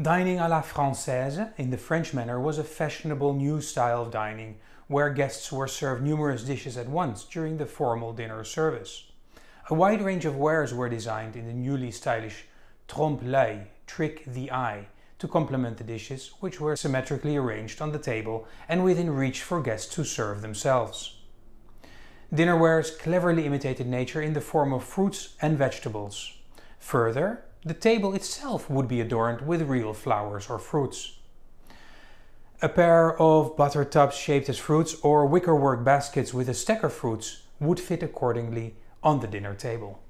Dining à la Française, in the French manner, was a fashionable new style of dining where guests were served numerous dishes at once during the formal dinner service. A wide range of wares were designed in the newly stylish trompe l'œil, trick the eye, to complement the dishes, which were symmetrically arranged on the table and within reach for guests to serve themselves. Dinnerwares cleverly imitated nature in the form of fruits and vegetables. Further, the table itself would be adorned with real flowers or fruits. A pair of butter tubs shaped as fruits or wickerwork baskets with a stack of fruits would fit accordingly on the dinner table.